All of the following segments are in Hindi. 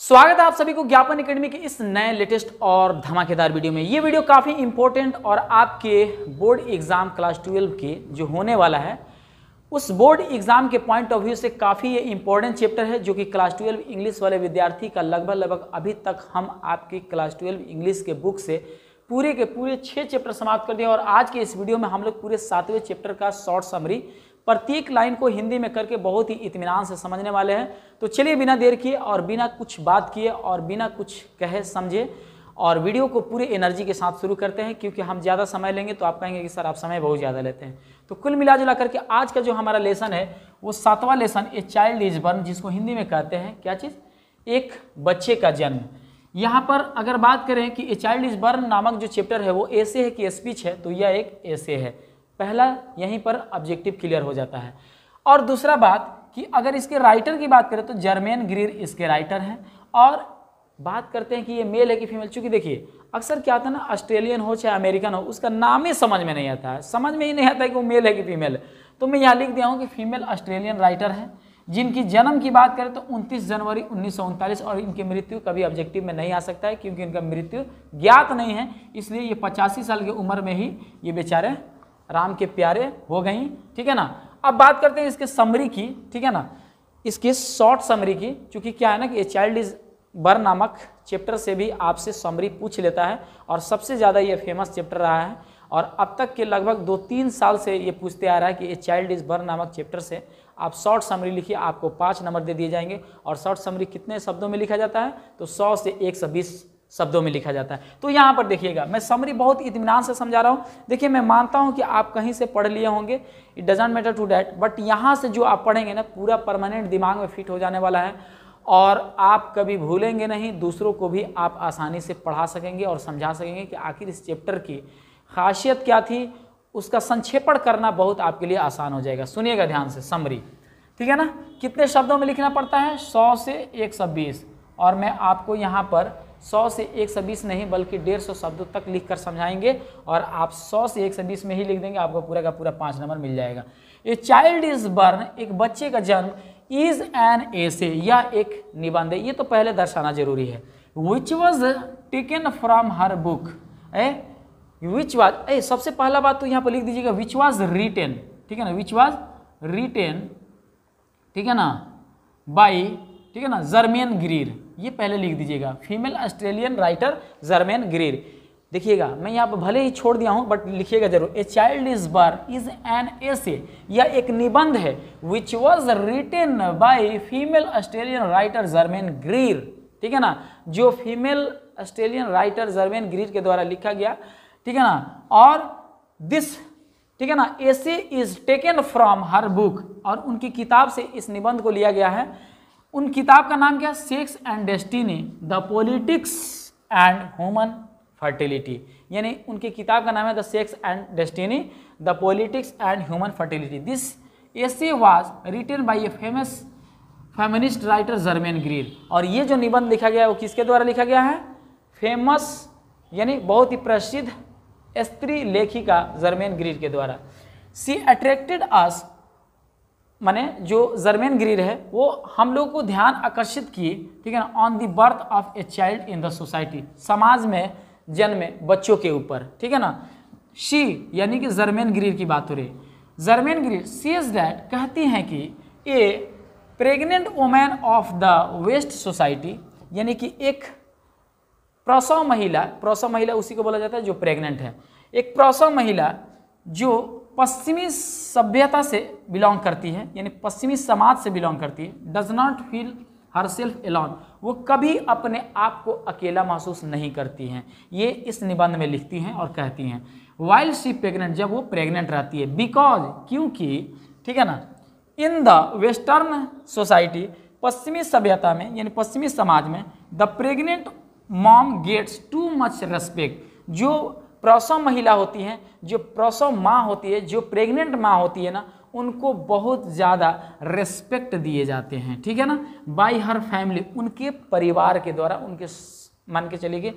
स्वागत है आप सभी को ज्ञापन एकेडमी के इस नए लेटेस्ट और धमाकेदार वीडियो में ये वीडियो काफ़ी इंपॉर्टेंट और आपके बोर्ड एग्ज़ाम क्लास ट्वेल्व के जो होने वाला है उस बोर्ड एग्ज़ाम के पॉइंट ऑफ व्यू से काफ़ी ये इंपॉर्टेंट चैप्टर है जो कि क्लास ट्वेल्व इंग्लिश वाले विद्यार्थी का लगभग लगभग अभी तक हम आपकी क्लास ट्वेल्व इंग्लिश के बुक से पूरे के पूरे छः चैप्टर समाप्त कर दिए और आज के इस वीडियो में हम लोग पूरे सातवें चैप्टर का शॉर्ट समरी प्रत्येक लाइन को हिंदी में करके बहुत ही इतमान से समझने वाले हैं तो चलिए बिना देर किए और बिना कुछ बात किए और बिना कुछ कहे समझे और वीडियो को पूरे एनर्जी के साथ शुरू करते हैं क्योंकि हम ज़्यादा समय लेंगे तो आप कहेंगे कि सर आप समय बहुत ज़्यादा लेते हैं तो कुल मिला जुला करके आज का जो हमारा लेसन है वो सातवां lesson a child is born जिसको हिंदी में कहते हैं क्या चीज़ एक बच्चे का जन्म यहाँ पर अगर बात करें कि ए चाइल्ड इज बर्न नामक जो चैप्टर है वो ऐसे है कि स्पीच है तो यह एक ऐसे है पहला यहीं पर ऑब्जेक्टिव क्लियर हो जाता है और दूसरा बात कि अगर इसके राइटर की बात करें तो जर्मेन ग्रीर इसके राइटर हैं और बात करते हैं कि ये मेल है कि फीमेल चूँकि देखिए अक्सर क्या होता है ना ऑस्ट्रेलियन हो चाहे अमेरिकन हो उसका नाम ही समझ में नहीं आता है समझ में ही नहीं आता है कि वो मेल है कि फीमेल है तो मैं यहाँ लिख दिया हूँ कि फीमेल ऑस्ट्रेलियन राइटर हैं जिनकी जन्म की बात करें तो 29 जनवरी उन्नीस और इनकी मृत्यु कभी ऑब्जेक्टिव में नहीं आ सकता है क्योंकि इनका मृत्यु ज्ञात नहीं है इसलिए ये पचासी साल की उम्र में ही ये बेचारे राम के प्यारे हो गई ठीक है ना अब बात करते हैं इसके समरी की ठीक है ना इसके शॉर्ट समरी की चूंकि क्या है ना कि ए चाइल्ड इज बर नामक चैप्टर से भी आपसे समरी पूछ लेता है और सबसे ज़्यादा ये फेमस चैप्टर रहा है और अब तक के लगभग दो तीन साल से ये पूछते आ रहा है कि ए चाइल्ड इज बर नामक चैप्टर से आप शॉर्ट समरी लिखिए आपको पाँच नंबर दे दिए जाएंगे और शॉर्ट समरी कितने शब्दों में लिखा जाता है तो सौ से एक सौ बीस शब्दों में लिखा जाता है तो यहाँ पर देखिएगा मैं समरी बहुत इतमान से समझा रहा हूँ देखिए मैं मानता हूँ कि आप कहीं से पढ़ लिए होंगे it doesn't matter to that but यहाँ से जो आप पढ़ेंगे ना पूरा परमानेंट दिमाग में फिट हो जाने वाला है और आप कभी भूलेंगे नहीं दूसरों को भी आप आसानी से पढ़ा सकेंगे और समझा सकेंगे कि आखिर इस चैप्टर की खासियत क्या थी उसका संक्षेपण करना बहुत आपके लिए आसान हो जाएगा सुनिएगा ध्यान से समरी ठीक है ना कितने शब्दों में लिखना पड़ता है सौ से एक और मैं आपको यहाँ पर सौ से एक सौ बीस नहीं बल्कि डेढ़ सौ शब्दों तक लिख कर समझाएंगे और आप सौ से एक सौ बीस में ही लिख देंगे आपको पूरा का पूरा पाँच नंबर मिल जाएगा ए चाइल्ड इज बर्न एक बच्चे का जन्म इज एन एसे या एक निबंध है ये तो पहले दर्शाना जरूरी है which was taken from her book a which was a सबसे पहला बात तो यहाँ पर लिख दीजिएगा विच वॉज रिटेन ठीक है ना विच वॉज रिटेन ठीक है ना बाई ठीक है ना जर्मेन ग्रीर ये पहले लिख दीजिएगा female Australian writer Germaine Greer देखिएगा मैं यहाँ पर भले ही छोड़ दिया हूँ बट लिखिएगा जरूर a child is born is an essay यह एक निबंध है which was written by female Australian writer Germaine Greer ठीक है ना जो female Australian writer Germaine Greer के द्वारा लिखा गया ठीक है ना और दिस ठीक है ना essay is taken from her book और उनकी किताब से इस निबंध को लिया गया है उन किताब का नाम क्या sex and destiny the politics and human fertility यानी उनकी किताब का नाम है the sex and destiny the politics and human fertility this essay was written by a famous feminist writer Germaine Greer और ये जो निबंध लिखा गया है वो किसके द्वारा लिखा गया है फेमस यानी बहुत ही प्रसिद्ध स्त्री लेखिका जर्मेन ग्रील के द्वारा सी अट्रैक्टेड अस माने जो जर्मेन ग्रीर है वो हम लोग को ध्यान आकर्षित किए ठीक है ना on the birth of a child in the society समाज में जन्मे बच्चों के ऊपर ठीक है ना शी यानी कि जर्मेन ग्रीर की बात हो रही Germaine Greer she says that कहती हैं कि a pregnant woman of the west society यानी कि एक प्रसव महिला प्रसव महिला उसी को बोला जाता है जो प्रेग्नेंट है एक प्रसव महिला जो पश्चिमी सभ्यता से बिलोंग करती है यानी पश्चिमी समाज से बिलोंग करती है does not feel herself alone वो कभी अपने आप को अकेला महसूस नहीं करती हैं ये इस निबंध में लिखती हैं और कहती हैं वाइल्ड सी प्रेगनेंट जब वो प्रेग्नेंट रहती है बिकॉज क्योंकि ठीक है ना इन द वेस्टर्न सोसाइटी पश्चिमी सभ्यता में यानी पश्चिमी समाज में the pregnant mom gets too much respect जो प्रसव महिला होती हैं जो प्रसव माँ होती है जो प्रेग्नेंट माँ होती है ना उनको बहुत ज़्यादा रेस्पेक्ट दिए जाते हैं ठीक है ना बाई हर फैमिली उनके परिवार के द्वारा उनके मान के चलिए कि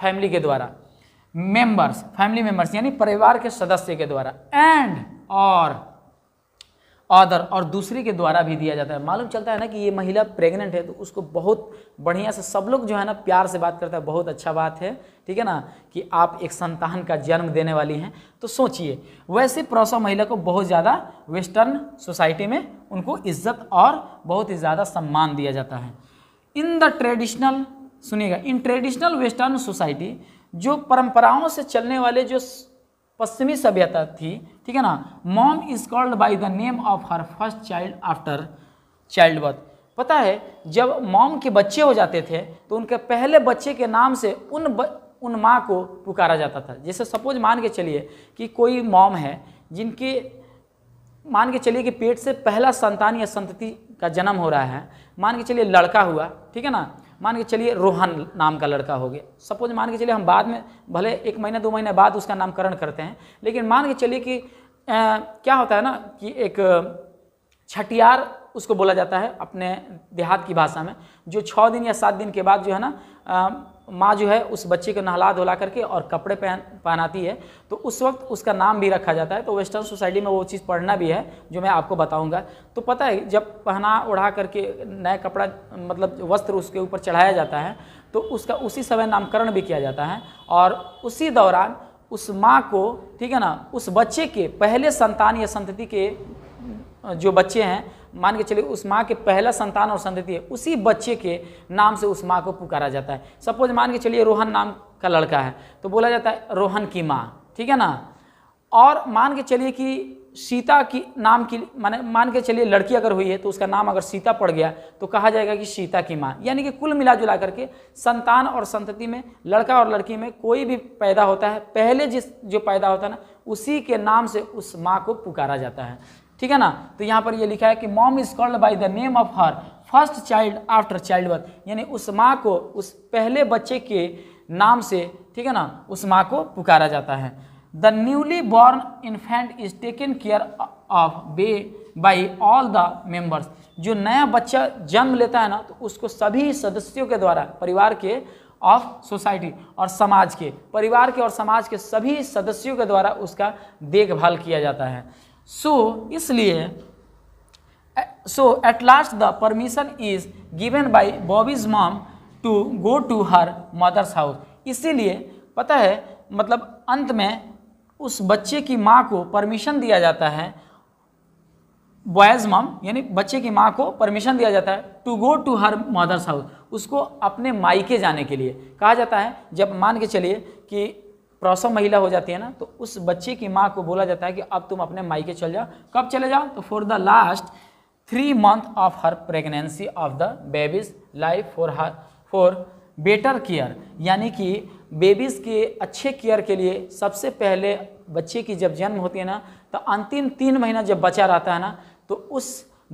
फैमिली के द्वारा मेंबर्स फैमिली मेंबर्स यानी परिवार के सदस्य के द्वारा एंड और आदर और दूसरे के द्वारा भी दिया जाता है मालूम चलता है ना कि ये महिला प्रेग्नेंट है तो उसको बहुत बढ़िया से सब लोग जो है ना प्यार से बात करता है बहुत अच्छा बात है ठीक है ना कि आप एक संतान का जन्म देने वाली हैं तो सोचिए वैसे प्रसव महिला को बहुत ज़्यादा वेस्टर्न सोसाइटी में उनको इज्जत और बहुत ही ज़्यादा सम्मान दिया जाता है इन द ट्रेडिशनल सुनिएगा इन ट्रेडिशनल वेस्टर्न सोसाइटी जो परंपराओं से चलने वाले जो पश्चिमी सभ्यता थी ठीक है ना mom is called by the name of her first child after child birth पता है जब मॉम के बच्चे हो जाते थे तो उनके पहले बच्चे के नाम से उन ब, उन माँ को पुकारा जाता था जैसे सपोज मान के चलिए कि कोई मॉम है जिनके मान के चलिए कि पेट से पहला संतान या संतति का जन्म हो रहा है मान के चलिए लड़का हुआ ठीक है ना मान के चलिए रोहन नाम का लड़का हो गया सपोज मान के चलिए हम बाद में भले एक महीना दो महीने बाद उसका नामकरण करते हैं लेकिन मान के चलिए कि आ, क्या होता है ना कि एक छठियार उसको बोला जाता है अपने देहात की भाषा में जो छः दिन या सात दिन के बाद जो है ना माँ जो है उस बच्चे को नहला धुला करके और कपड़े पहन पहनाती है तो उस वक्त उसका नाम भी रखा जाता है तो वेस्टर्न सोसाइटी में वो चीज़ पढ़ना भी है जो मैं आपको बताऊंगा तो पता है जब पहना ओढ़ा करके नया कपड़ा मतलब वस्त्र उसके ऊपर चढ़ाया जाता है तो उसका उसी समय नामकरण भी किया जाता है और उसी दौरान उस माँ को ठीक है ना उस बच्चे के पहले संतान या संतति के जो बच्चे हैं मान के चलिए उस माँ के पहला संतान और संतति है उसी बच्चे के नाम से उस माँ को पुकारा जाता है सपोज मान के चलिए रोहन नाम का लड़का है तो बोला जाता है रोहन की माँ ठीक है ना और मान के चलिए कि सीता की नाम की माने मान के चलिए लड़की अगर हुई है तो उसका नाम अगर सीता पड़ गया तो कहा जाएगा कि सीता की माँ यानी कि कुल मिला जुला करके संतान और संतति में लड़का और लड़की में कोई भी पैदा होता है पहले जिस जो पैदा होता है ना उसी के नाम से उस माँ को पुकारा जाता है ठीक है ना तो यहाँ पर ये लिखा है कि mom is called by the name of her first child after child birth यानी उस माँ को उस पहले बच्चे के नाम से ठीक है ना उस माँ को पुकारा जाता है the newly born infant is taken care of be by all the members जो नया बच्चा जन्म लेता है ना तो उसको सभी सदस्यों के द्वारा परिवार के ऑफ सोसाइटी और समाज के परिवार के और समाज के सभी सदस्यों के द्वारा उसका देखभाल किया जाता है सो so, इसलिए so at last the permission is given by Bobby's mom to go to her mother's house इसीलिए पता है मतलब अंत में उस बच्चे की माँ को परमिशन दिया जाता है बॉयज़ मॉम यानी बच्चे की माँ को परमिशन दिया जाता है to go to her mother's house उसको अपने माइके जाने के लिए कहा जाता है जब मान के चलिए कि प्रसव महिला हो जाती है ना तो उस बच्चे की माँ को बोला जाता है कि अब तुम अपने माई के चल जाओ कब चले जाओ तो for the last three month of her pregnancy of the baby's life for her for better care यानी कि बेबीज़ के अच्छे केयर के लिए सबसे पहले बच्चे की जब जन्म होती है ना तो अंतिम तीन महीना जब बचा रहता है ना तो उस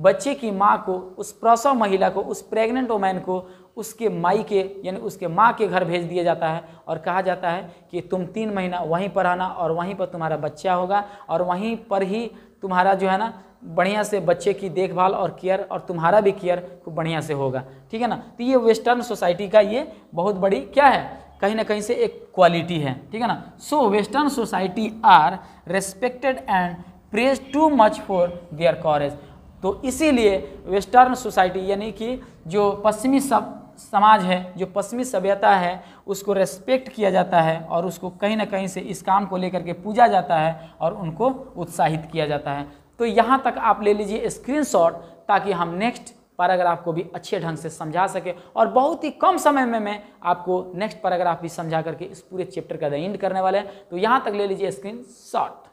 बच्चे की माँ को उस प्रसव महिला को उस प्रेग्नेंट वोमैन को उसके माई के यानी उसके माँ के घर भेज दिया जाता है और कहा जाता है कि तुम तीन महीना वहीं पर आना और वहीं पर तुम्हारा बच्चा होगा और वहीं पर ही तुम्हारा जो है ना बढ़िया से बच्चे की देखभाल और केयर और तुम्हारा भी केयर खूब बढ़िया से होगा ठीक है ना तो ये वेस्टर्न सोसाइटी का ये बहुत बड़ी क्या है कहीं ना कहीं से एक क्वालिटी है ठीक है ना so western society are respected and praise too much for their courage तो इसीलिए वेस्टर्न सोसाइटी यानी कि जो पश्चिमी सब समाज है जो पश्चिमी सभ्यता है उसको रेस्पेक्ट किया जाता है और उसको कहीं ना कहीं से इस काम को लेकर के पूजा जाता है और उनको उत्साहित किया जाता है तो यहाँ तक आप ले लीजिए स्क्रीनशॉट ताकि हम नेक्स्ट पैराग्राफ को भी अच्छे ढंग से समझा सके और बहुत ही कम समय में मैं आपको नेक्स्ट पैराग्राफ भी समझा करके इस पूरे चैप्टर का एंड करने वाले हैं तो यहाँ तक ले लीजिए स्क्रीन शॉट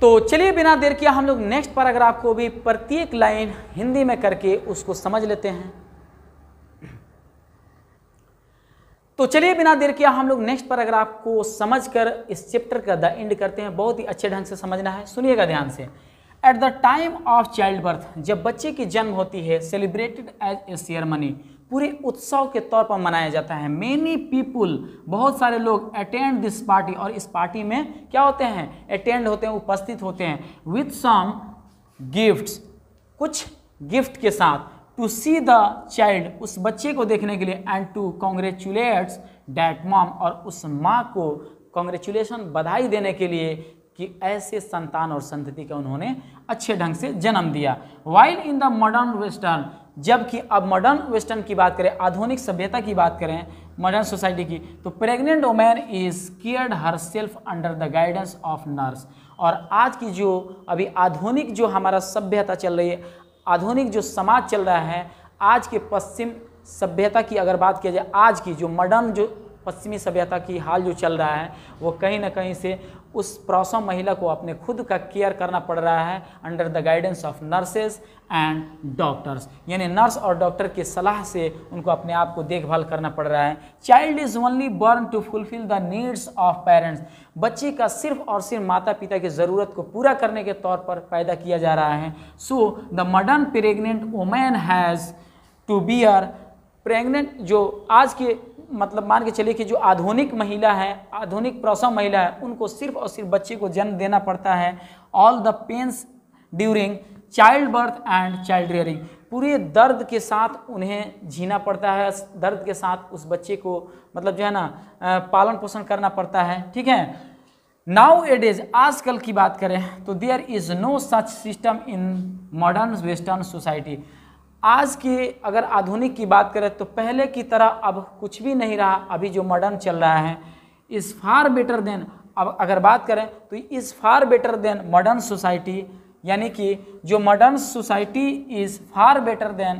तो चलिए बिना देर किया हम लोग नेक्स्ट पैराग्राफ को भी प्रत्येक लाइन हिंदी में करके उसको समझ लेते हैं तो चलिए बिना देर किया हम लोग नेक्स्ट पैराग्राफ को समझकर इस चैप्टर का द एंड करते हैं बहुत ही अच्छे ढंग से समझना है सुनिएगा ध्यान से at the time of child birth जब बच्चे की जन्म होती है सेलिब्रेटेड एज ए सेरेमनी पूरे उत्सव के तौर पर मनाया जाता है मेनी पीपुल बहुत सारे लोग अटेंड दिस पार्टी और इस पार्टी में क्या होते हैं अटेंड होते हैं उपस्थित होते हैं विथ सम गिफ्ट्स कुछ गिफ्ट के साथ टू सी द चाइल्ड उस बच्चे को देखने के लिए and to congratulates that mom और उस माँ को कॉन्ग्रेचुलेसन बधाई देने के लिए कि ऐसे संतान और संतति का उन्होंने अच्छे ढंग से जन्म दिया while in the modern western जबकि अब मॉडर्न वेस्टर्न की बात करें आधुनिक सभ्यता की बात करें मॉडर्न सोसाइटी की तो pregnant woman is cared herself under the guidance of nurse और आज की जो अभी आधुनिक जो हमारा सभ्यता चल रही है आधुनिक जो समाज चल रहा है आज के पश्चिम सभ्यता की अगर बात किया जाए आज की जो मॉडर्न जो पश्चिमी सभ्यता की हाल जो चल रहा है वो कहीं ना कहीं से उस प्रौसम महिला को अपने खुद का केयर करना पड़ रहा है under the guidance of nurses and doctors यानी नर्स और डॉक्टर की सलाह से उनको अपने आप को देखभाल करना पड़ रहा है child is only born to fulfil the needs of parents बच्चे का सिर्फ और सिर्फ माता पिता की ज़रूरत को पूरा करने के तौर पर पैदा किया जा रहा है so the modern pregnant woman has to bear pregnant जो आज के मतलब मान के चलिए कि जो आधुनिक महिला है आधुनिक प्रसव महिला है उनको सिर्फ और सिर्फ बच्चे को जन्म देना पड़ता है all the pains during child birth and child rearing पूरे दर्द के साथ उन्हें जीना पड़ता है दर्द के साथ उस बच्चे को मतलब जो है ना पालन पोषण करना पड़ता है ठीक है नाउ एडेज आजकल की बात करें तो there is no such system in modern western society आज के अगर आधुनिक की बात करें तो पहले की तरह अब कुछ भी नहीं रहा अभी जो मॉडर्न चल रहा है इज़ फार बेटर देन अब अगर बात करें तो is far better than modern society यानी कि जो modern society is far better than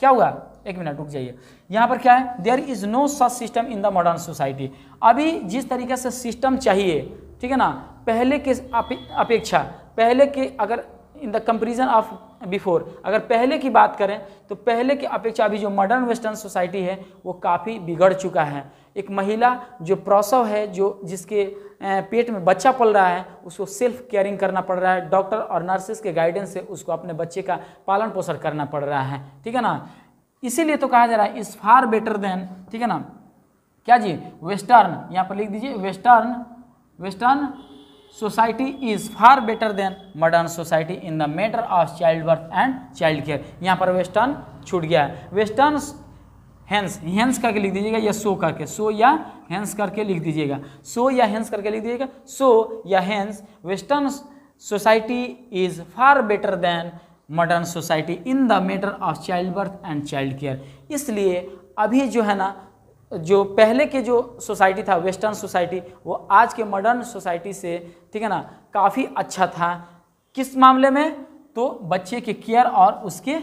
क्या हुआ एक मिनट रुक जाइए यहाँ पर क्या है there is no such system in the modern society अभी जिस तरीके से सिस्टम चाहिए ठीक है ना पहले के अपेक्षा पहले के अगर in the comparison of before अगर पहले की बात करें तो पहले की अपेक्षा अभी जो मॉडर्न वेस्टर्न सोसाइटी है वो काफ़ी बिगड़ चुका है एक महिला जो प्रसव है जो जिसके पेट में बच्चा पल रहा है उसको सेल्फ केयरिंग करना पड़ रहा है डॉक्टर और नर्सेस के गाइडेंस से उसको अपने बच्चे का पालन पोषण करना पड़ रहा है ठीक है ना इसीलिए तो कहा जा रहा है इज़ फार बेटर देन ठीक है ना क्या जी वेस्टर्न यहाँ पर लिख दीजिए western western society is far better than modern society in the matter of child birth and child care यहाँ पर वेस्टर्न छूट गया है वेस्टर्न हेंस हेंस करके लिख दीजिएगा या सो करके सो या हेंस करके लिख दीजिएगा सो या हेंस करके लिख दीजिएगा सो या hence western society is far better than modern society in the matter of child birth and child care इसलिए अभी जो है ना जो पहले के जो सोसाइटी था वेस्टर्न सोसाइटी वो आज के मॉडर्न सोसाइटी से ठीक है ना काफ़ी अच्छा था किस मामले में तो बच्चे के केयर और उसके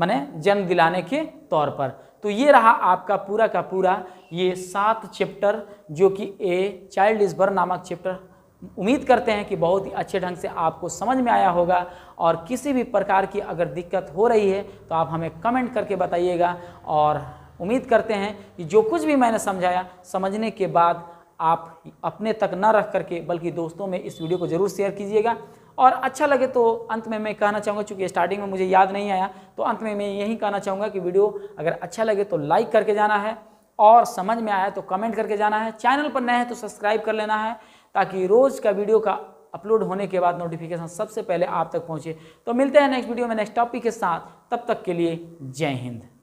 मैंने जन्म दिलाने के तौर पर तो ये रहा आपका पूरा का पूरा ये सात चैप्टर जो कि ए चाइल्ड इज बर्न नामक चैप्टर उम्मीद करते हैं कि बहुत ही अच्छे ढंग से आपको समझ में आया होगा और किसी भी प्रकार की अगर दिक्कत हो रही है तो आप हमें कमेंट करके बताइएगा और उम्मीद करते हैं कि जो कुछ भी मैंने समझाया समझने के बाद आप अपने तक न रख करके बल्कि दोस्तों में इस वीडियो को ज़रूर शेयर कीजिएगा और अच्छा लगे तो अंत में मैं कहना चाहूँगा चूँकि स्टार्टिंग में मुझे याद नहीं आया तो अंत में मैं यही कहना चाहूँगा कि वीडियो अगर अच्छा लगे तो लाइक करके जाना है और समझ में आया तो कमेंट करके जाना है चैनल पर नए हैं तो सब्सक्राइब कर लेना है ताकि रोज़ का वीडियो का अपलोड होने के बाद नोटिफिकेशन सबसे पहले आप तक पहुँचे तो मिलते हैं नेक्स्ट वीडियो में नेक्स्ट टॉपिक के साथ तब तक के लिए जय हिंद